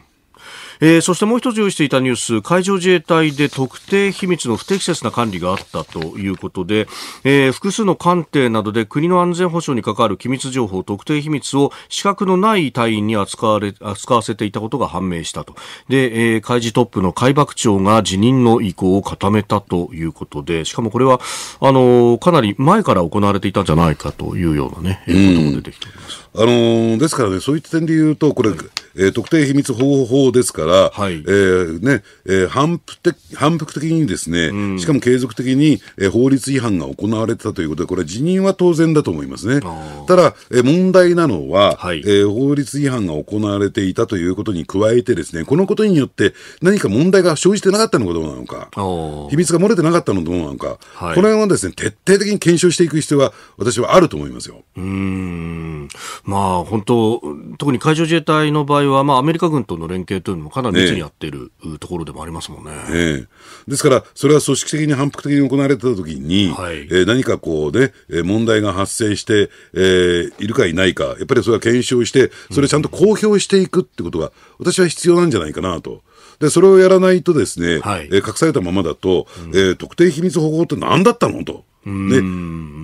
えー、そしてもう一つ用意していたニュース、海上自衛隊で特定秘密の不適切な管理があったということで、えー、複数の艦艇などで国の安全保障に関わる機密情報、特定秘密を資格のない隊員に扱われ扱わせていたことが判明したと。で、えー、海事トップの海幕長が辞任の意向を固めたということで、しかもこれは、あのかなり前から行われていたんじゃないかというようなね、えー、ことも出てきております。あのー、ですからね、そういった点で言うと、これ、はい、えー、特定秘密保護法ですから、はい、えー、ねえー、反復的反復的にですね、うん、しかも継続的に、えー、法律違反が行われてたということで、これ、辞任は当然だと思いますね。ただ、えー、問題なのは、はい、えー、法律違反が行われていたということに加えてですね、このことによって何か問題が生じてなかったのかどうなのか、秘密が漏れてなかったのかどうなのか、はい、この辺はですね、徹底的に検証していく必要は、私はあると思いますよ。うんまあ、本当、特に海上自衛隊の場合は、まあ、アメリカ軍との連携というのもかなり密にやっている、ええところでもありますもんね、え、ですから、それは組織的に反復的に行われたときに、はい、えー、何かこうね、問題が発生して、えー、いるかいないか、やっぱりそれは検証して、それをちゃんと公表していくってことが、私は必要なんじゃないかなと。で、それをやらないとですね、はい、えー、隠されたままだと、うん、えー、特定秘密保護法って何だったのと。で、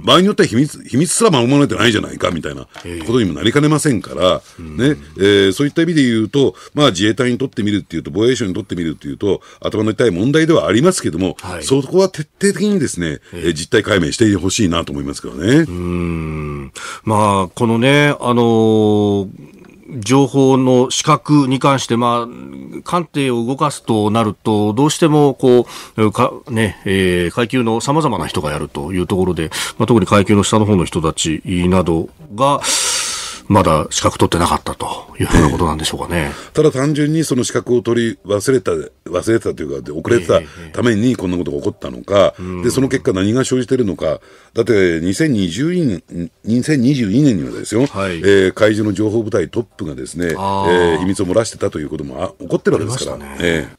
場合によっては秘密秘密すら守られてないじゃないかみたいなことにもなりかねませんから、ねえー、そういった意味で言うと、まあ、自衛隊にとってみるっていうと、防衛省にとってみるっていうと、頭の痛い問題ではありますけども、はい、そこは徹底的にですね、えー、実態解明してほしいなと思いますけどね。まあ、このね、あのー情報の資格に関して、まあ、官邸を動かすとなると、どうしても、こう、か、ね、えー、階級の様々な人がやるというところで、まあ、特に階級の下の方の人たちなどが、まだ資格取ってなかったというふうなことなんでしょうかね。ただ単純にその資格を取り忘れた、忘れたというか、遅れてたためにこんなことが起こったのか、で、その結果何が生じてるのか、だって2020年、2022年にはですよ、はい、えー、海上の情報部隊トップがですね、えー、秘密を漏らしてたということもあ起こってるわけですから。ねえー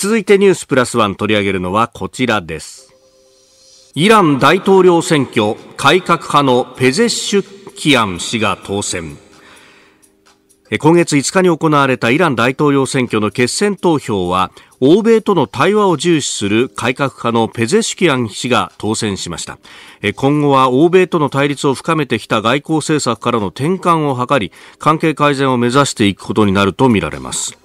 続いてニュースプラスワン取り上げるのはこちらですイラン大統領選挙改革派のペゼッシュキアン氏が当選今月5日に行われたイラン大統領選挙の決選投票は欧米との対話を重視する改革派のペゼシュキアン氏が当選しました今後は欧米との対立を深めてきた外交政策からの転換を図り関係改善を目指していくことになるとみられます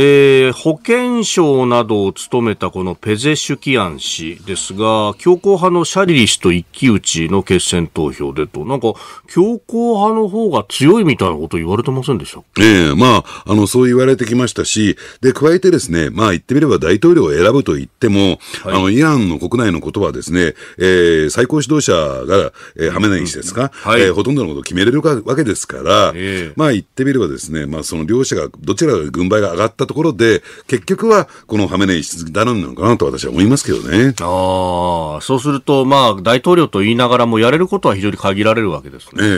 えー、保健省などを務めたこのペゼシュキアン氏ですが、強硬派のシャリリ氏と一騎打ちの決選投票でと、なんか、強硬派の方が強いみたいなこと言われてませんでしたええー、まあ、あの、そう言われてきましたし、で、加えてですね、まあ言ってみれば大統領を選ぶと言っても、はい、あの、イランの国内のことはですね、えー、最高指導者が、えー、ハメネイ氏ですか、うん、はい、えー、ほとんどのことを決めれるわけですから、えー、まあ言ってみればですね、まあその両者が、どちらが軍配が上がったところで、結局はこのハメネイ質だみなのかなと私は思いますけどね。ああ、そうすると、まあ、大統領と言いながらも、やれることは非常に限られるわけですね。ええ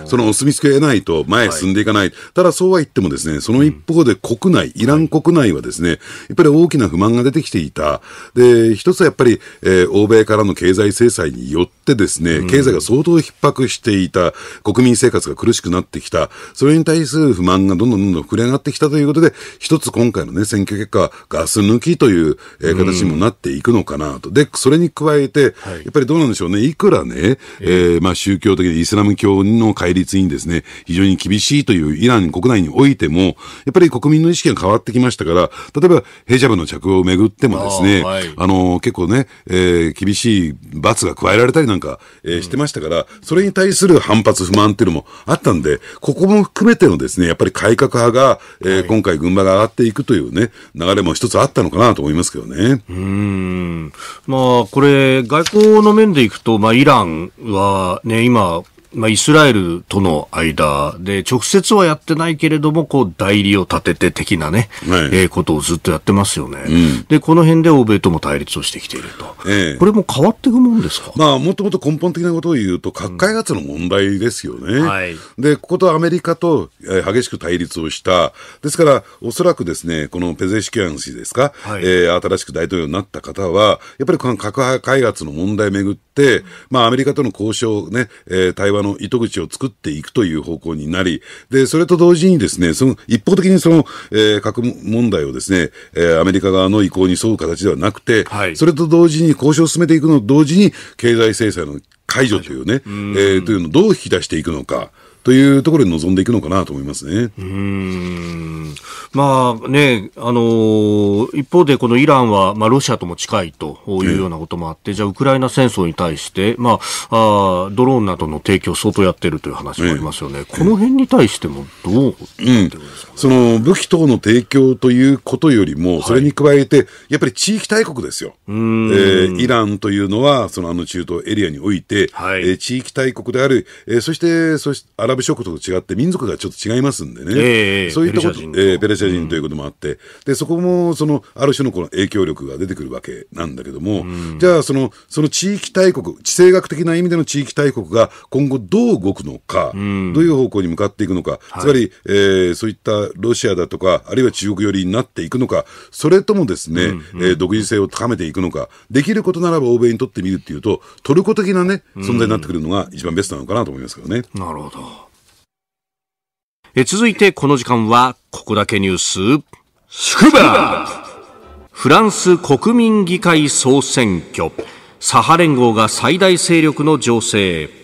ー、そのお墨付け得ないと前へ進んでいかない。はい、ただ、そうは言ってもですね、その一方で国内、うん、イラン国内はですね、やっぱり大きな不満が出てきていた。で、一つはやっぱり、えー、欧米からの経済制裁によって、ってですね、経済が相当逼迫していた、国民生活が苦しくなってきた、それに対する不満がどんどんどんどん膨れ上がってきたということで、一つ今回のね、選挙結果、ガス抜きという、え形にもなっていくのかなと。で、それに加えて、やっぱりどうなんでしょうね、いくらね、えー、まあ宗教的にイスラム教の戒律にですね、非常に厳しいというイラン国内においても、やっぱり国民の意識が変わってきましたから、例えばヘジャブの着用をめぐってもですね、あはい、あの、結構ね、えー、厳しい罰が加えられたりなんか、えー、してましたから、それに対する反発、不満っていうのもあったんで、ここも含めてのですね、やっぱり改革派が、えー、はい、今回群馬が上がっていくというね、流れも一つあったのかなと思いますけどね。うん。まあ、これ、外交の面でいくと、まあ、イランはね、今、まあ、イスラエルとの間で、直接はやってないけれども、こう、代理を立てて的なね、はい、えー、ことをずっとやってますよね、うん、で、この辺で欧米とも対立をしてきていると。ええ、これも変わっていくもんですかまあ、もともと根本的なことを言うと、核開発の問題ですよね。うんはい、で、こことアメリカと、え激しく対立をした。ですから、おそらくですね、このペゼシキアン氏ですか、はい、えー、新しく大統領になった方は、やっぱりこの核開発の問題めぐって、、まあ、アメリカとの交渉、ね、えー、対話の糸口を作っていくという方向になり、で、それと同時にですね、その、一方的にその、えー、核問題をですね、えー、アメリカ側の意向に沿う形ではなくて、はい、それと同時に交渉を進めていくのと同時に、経済制裁の解除というね、えー、というのをどう引き出していくのか、というところに臨んでいくのかなと思いますね。うんまあね、あのー、一方でこのイランは、まあ、ロシアとも近いというようなこともあって、ええ、じゃあウクライナ戦争に対して、まあ、あドローンなどの提供を相当やってるという話もありますよね。え、この辺に対してもどう、ね、うん、その武器等の提供ということよりも、それに加えて、はい、やっぱり地域大国ですよ。えー、イランというのは、そのあの中東エリアにおいて、はい、えー、地域大国である、えー、そして、そしてアラブブ諸国と違って民族がちょっと違いますんでね、えー、そういったこと、えー、ペルシャ人ということもあって、うん、でそこもそのある種のこの影響力が出てくるわけなんだけども、うん、じゃあその、その地域大国、地政学的な意味での地域大国が今後どう動くのか、うん、どういう方向に向かっていくのか、つまり、えー、そういったロシアだとか、あるいは中国寄りになっていくのか、それともですね、うん、えー、独自性を高めていくのか、できることならば欧米にとってみるっていうと、トルコ的なね、存在になってくるのが一番ベストなのかなと思いますけどね。なるほど。え続いてこの時間は、ここだけニュース、スクバフランス国民議会総選挙、左派連合が最大勢力の情勢。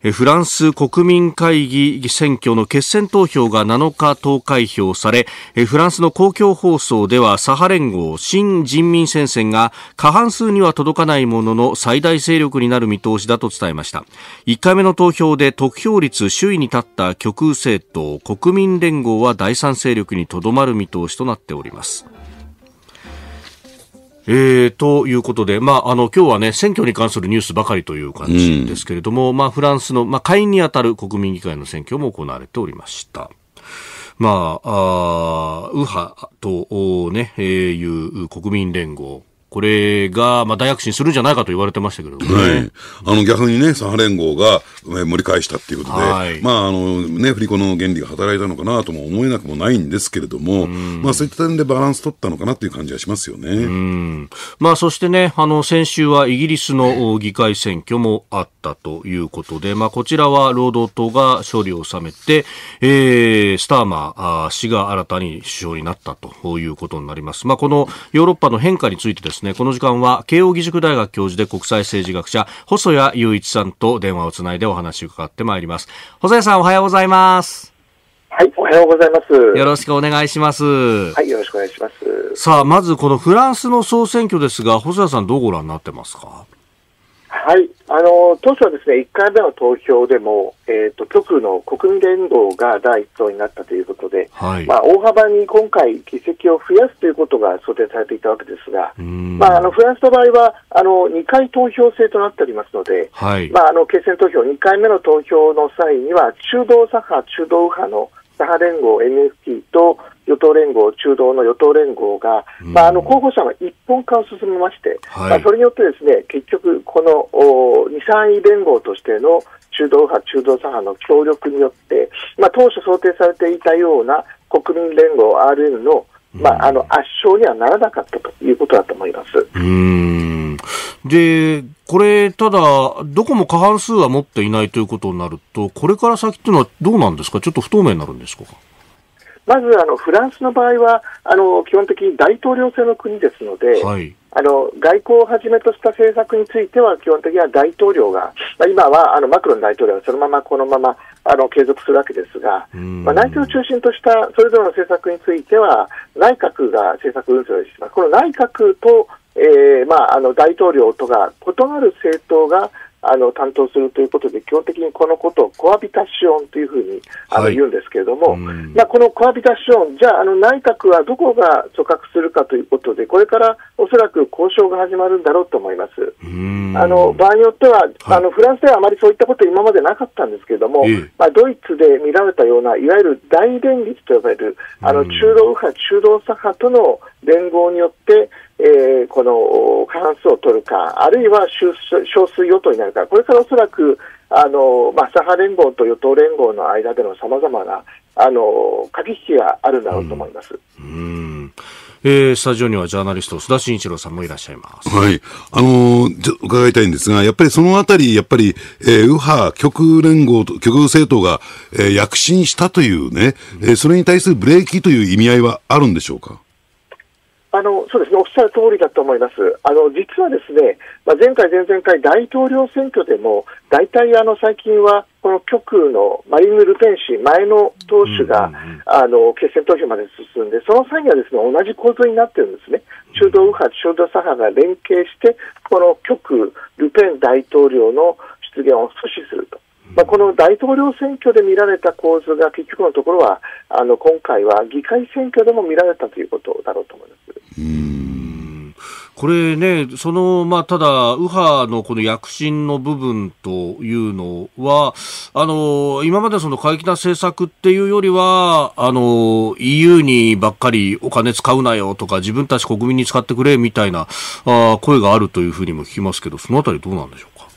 フランス国民会議選挙の決選投票が7日投開票され、フランスの公共放送では左派連合新人民戦線が過半数には届かないものの最大勢力になる見通しだと伝えました。1回目の投票で得票率首位に立った極右政党国民連合は第三勢力にとどまる見通しとなっております。えー、ということで、まあ、あの今日は、ね、選挙に関するニュースばかりという感じですけれども、うん、まあ、フランスの、まあ、下院にあたる国民議会の選挙も行われておりました。まあ、あ右派と、ね、えー、いう国民連合、これが、まあ、大躍進するんじゃないかと言われてましたけど、ね、はい。あの、逆にね、左派連合が、え盛り返したっていうことで、はい、まあ、あの、ね、振り子の原理が働いたのかなとも思えなくもないんですけれども、まあ、そういった点でバランス取ったのかなっていう感じはしますよね。まあ、そしてね、あの、先週はイギリスの議会選挙もあったということで、まあ、こちらは労働党が勝利を収めて、えー、スターマー氏が新たに首相になったということになります。まあ、このヨーロッパの変化についてですですね、この時間は慶應義塾大学教授で国際政治学者、細谷雄一さんと電話をつないでお話を伺ってまいります。細谷さん、おはようございます。はい、おはようございます。よろしくお願いします。はい、よろしくお願いします。さあ、まずこのフランスの総選挙ですが、細谷さんどうご覧になってますかはい、あの当初はですね1回目の投票でも、えーと、極の国民連合が第1党になったということで、はい、まあ、大幅に今回、議席を増やすということが想定されていたわけですが、まあ、あのフランスの場合はあの2回投票制となっておりますので、はい、まあ、あの決選投票、2回目の投票の際には、中道左派、中道右派の左派連合 n f t と、与党連合、中道の与党連合が、まあ、あの候補者の一本化を進めまして、はい、まあ、それによってですね結局、この二、2、3位連合としての中道派、中道左派の協力によって、まあ、当初想定されていたような国民連合 RN のまあ、あの圧勝にはならなかったということだと思います。うんで、これ、ただ、どこも過半数は持っていないということになると、これから先というのはどうなんですか、ちょっと不透明になるんですか。まずあのフランスの場合はあの基本的に大統領制の国ですので、はい、あの外交をはじめとした政策については基本的には大統領が、まあ、今はあのマクロン大統領はそのままこのままあの継続するわけですが、まあ、内政を中心としたそれぞれの政策については内閣が政策運動します。この内閣とえーまあ、あの大統領とが異なる政党があの担当するということで、基本的にこのことをコアビタシオンというふうにあの、言うんですけれども、うん、まあ、このコアビタシオン、じゃああの内閣はどこが組閣するかということで、これからおそらく交渉が始まるんだろうと思います。あの場合によっては、あのフランスではあまりそういったこと今までなかったんですけれども、まあ、ドイツで見られたような、いわゆる大連立と呼ばれる、あの中道右派、中道左派との連合によって、えー、この過半数を取るか、あるいは少数与党になるか、これからおそらく、あのまあ、左派連合と与党連合の間でのさまざまなあの駆け引きがあるんだろうと思います。うんうんえー、スタジオにはジャーナリスト、須田慎一郎さんもいらっしゃいます。はい。あのー、伺いたいんですが、やっぱりそのあたり、やっぱり、えー、右派、極連合と、極右政党が、えー、躍進したというね、うん、えー、それに対するブレーキという意味合いはあるんでしょうかあのそうですね、おっしゃる通りだと思います。あの実はですね、まあ、前回、前々回、大統領選挙でも、大体あの最近は、この極右のマリン・ルペン氏、前の党首が、あの決選投票まで進んで、その際にはですね同じ構造になってるんですね、中道右派、中道左派が連携して、この極右、ルペン大統領の出現を阻止すると。まあ、この大統領選挙で見られた構図が結局のところはあの今回は議会選挙でも見られたということだろうと思います。うこれね、その、まあ、ただ、右派のこの躍進の部分というのは、あの、今までその過激な政策っていうよりは、あの、EU にばっかりお金使うなよとか、自分たち国民に使ってくれみたいなあ声があるというふうにも聞きますけど、そのあたりどうなんでしょうか。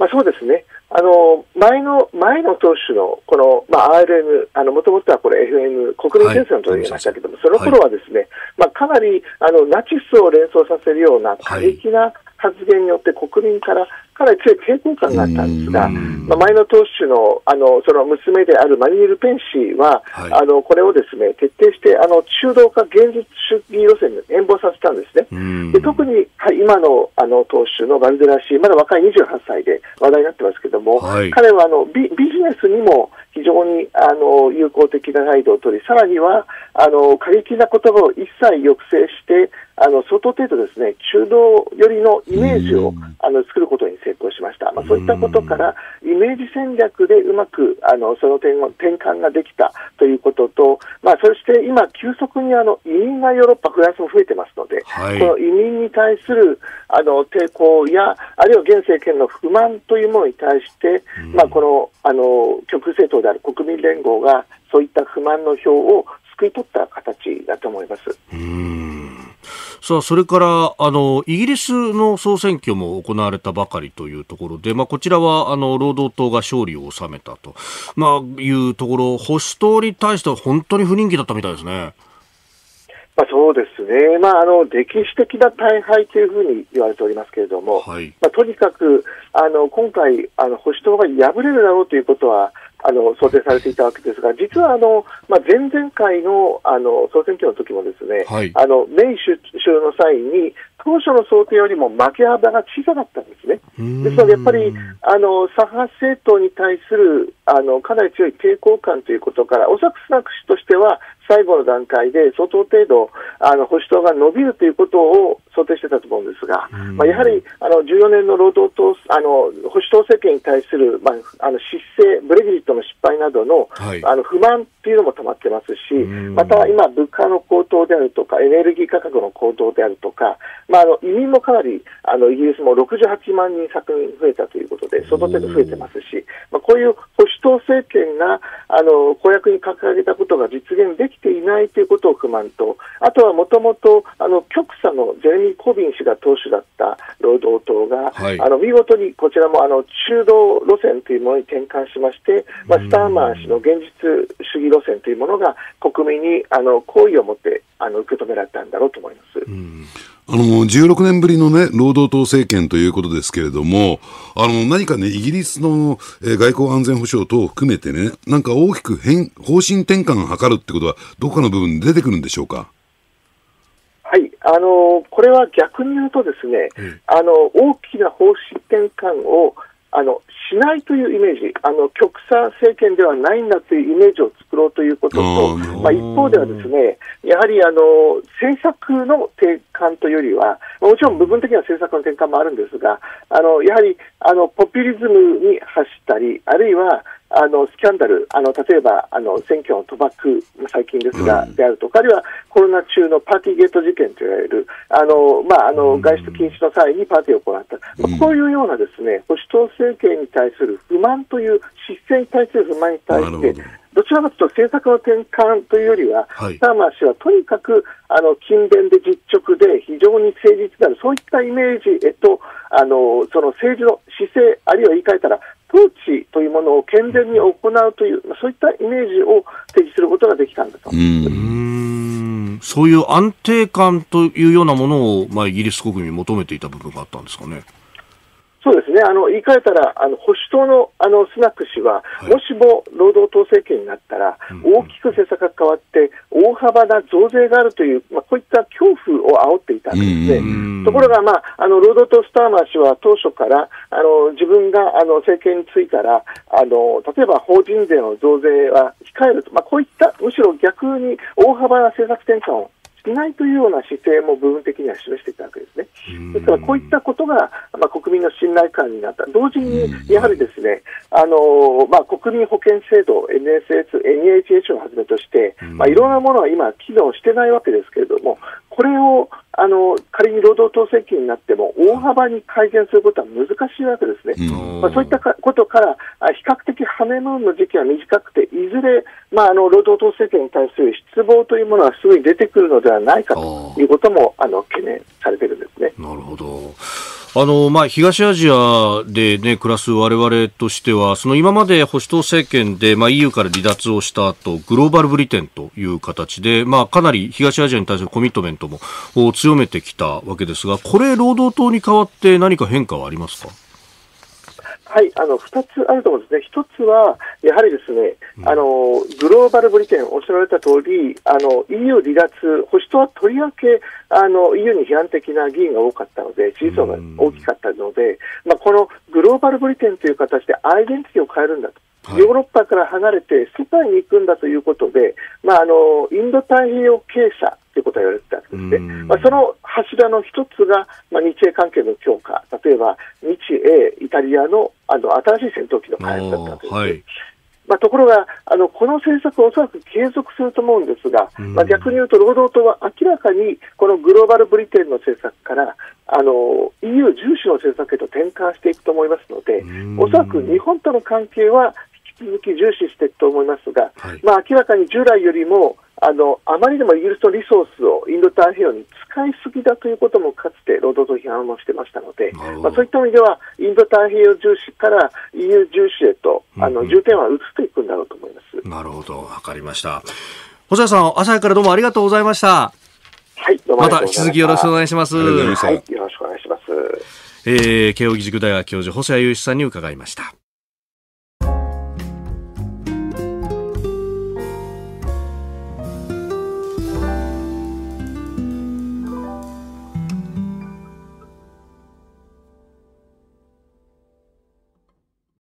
まあ、そうですね。あの前の前の党首のこの、まあ、RM、もともとはこれ FM、国民戦争と言いましたけども、はい、その頃はですね、はい、まあ、かなりあのナチスを連想させるような過激な発言によって国民からかなり強い抵抗感があったんですが、まあ、前の党首のあのその娘であるマリー・ルペン氏は、はい、あのこれをですね徹底してあの中道化現実主義路線に変貌させたんですね、で特に、はい、今のあの党首のバルデラ氏、まだ若い28歳で話題になってますけれども、はい、彼はあのビビジネスにも非常にあの友好的な態度を取り、さらにはあの過激な言葉を一切抑制して、あの相当程度ですね中道寄りのイメージをあの作ることに成成功しました、まあ、そういったことから、イメージ戦略でうまくあのその転転換ができたということと、まあ、そして今、急速にあの移民がヨーロッパ、フランスも増えてますので、はい、この移民に対するあの抵抗や、あるいは現政権の不満というものに対して、まあ、このあの極右政党である国民連合が、そういった不満の票をすくい取った形だと思います。うんさあ、それから、あの、イギリスの総選挙も行われたばかりというところで、まあ、こちらは、あの、労働党が勝利を収めたと、まあ、いうところ、保守党に対しては本当に不人気だったみたいですね。まあ、そうですね、まあ、あの歴史的な大敗というふうに言われておりますけれども、はい、まあ、とにかくあの今回あの、保守党が敗れるだろうということはあの想定されていたわけですが、実はあの、まあ、前々回のあの総選挙の時もですね、はい、あのメイ首相の際に、当初の想定よりも負け幅が小さかったんですね。ですので、やっぱりあの左派政党に対するあのかなり強い抵抗感ということから、おそらくスナク氏としては、最後の段階で相当程度あの保守党が伸びるということを想定してたと思うんですが、まあ、やはりあの14年の労働党あの保守党政権に対する、まあ、あの失勢、ブレグジットの失敗などのはい、あの不満っていうのも溜まってますし、また今、物価の高騰であるとか、エネルギー価格の高騰であるとか、まあ、あの移民もかなりあのイギリスも68万人昨年増えたということで、その程度増えてますし、まあ、こういう保守党政権があの公約に掲げたことが実現できていないということを不満と、あとはもともと極左のゼレミー・コビン氏が党首だった労働党が、はい、あの見事にこちらもあの中道路線というものに転換しまして、まあ、スターマー氏の現実主義路線というものが国民にあの好意を持ってあの受け止められたんだろうと思います。うあの、16年ぶりのね、労働党政権ということですけれども、あの、何かね、イギリスの、え外交安全保障等を含めてね、なんか大きく変、方針転換を図るってことは、どこかの部分出てくるんでしょうか。あのこれは逆に言うと、ですね、うん、あの大きな方針転換をあのしないというイメージ、あの極左政権ではないんだというイメージを作ろうということと、まあ、一方では、ですねやはりあの政策の転換というよりは、もちろん部分的な政策の転換もあるんですが、あのやはりあのポピュリズムに走ったり、あるいはあのスキャンダル、あの例えばあの選挙の賭博、最近ですが、であるとか、あるいはコロナ中のパーティーゲート事件といわれる、あのまあ、あの外出禁止の際にパーティーを行った、うん、こういうようなですね保守党政権に対する不満という、失政に対する不満に対して、どちらかというと政策の転換というよりは、はターマー氏はとにかくあの勤勉で実直で非常に誠実である、そういったイメージ、えっと、あのその政治の姿勢、あるいは言い換えたら、統治というものを健全に行うという、そういったイメージを提示することができたんだと。そういう安定感というようなものを、まあ、イギリス国民に求めていた部分があったんですかね。そうですね、あの言い換えたら、あの保守党のあのスナク氏は、はい、もしも労働党政権になったら、大きく政策が変わって、大幅な増税があるという、まあ、こういった恐怖を煽っていたんですね、ところが、まあ、あの労働党スターマー氏は当初からあの、自分があの政権に就いたらあの、例えば法人税の増税は控えると、まあ、こういったむしろ逆に大幅な政策転換をしないというような姿勢も部分的には示していたわけですね。ですからこういったことが、まあ、国民の信頼感になった、同時にやはりですね、あのまあ、国民保険制度、NSS、NHH をはじめとして、まあ、いろんなものは今、機能してないわけですけれども、これをあの仮に労働統制権になっても大幅に改善することは難しいわけですね、まあ、そういったことから比較的ハネムーンの時期は短くていずれ、まあ、あの労働統制権に対する失望というものはすぐに出てくるのではないかということもあの懸念されてるんですね。なるほどあのまあ、東アジアで、ね、暮らす我々としてはその今まで保守党政権で、まあ、EU から離脱をした後グローバルブリテンという形で、まあ、かなり東アジアに対するコミットメントも強めてきたわけですがこれ、労働党に代わって何か変化はありますかはい、あの2つあると思うんですね、1つはやはりですね、うん、あのグローバルブリテン、おっしゃられた通りあり、EU 離脱、保守党はとりわけあの EU に批判的な議員が多かったので、支持層が大きかったので、うん、まあ、このグローバルブリテンという形でアイデンティティを変えるんだと。ヨーロッパから離れて世界に行くんだということで、まあ、あのインド太平洋経済ということが言われてたんですね、まあ、その柱の一つが、まあ、日英関係の強化、例えば日英、イタリアのあの新しい戦闘機の開発だったんです、はいまあ、ところがあの、この政策はおそらく継続すると思うんですが、まあ、逆に言うと、労働党は明らかにこのグローバルブリテンの政策からあの EU 重視の政策へと転換していくと思いますので、おそらく日本との関係は続き重視していくと思いますが、はい、まあ、明らかに従来よりもあのあまりでもイギリスのリソースをインド太平洋に使いすぎだということもかつて労働党批判もしてましたので、まあ、そういった意味ではインド太平洋重視から EU 重視へとあの、重点は移っていくんだろうと思いますなるほど、わかりました。細谷さん、朝からどうもありがとうございました。はい、どうもまた引き続きよろしくお願いします。はい、よろしくお願いします。えー、慶應義塾大学教授、細谷雄一さんに伺いました。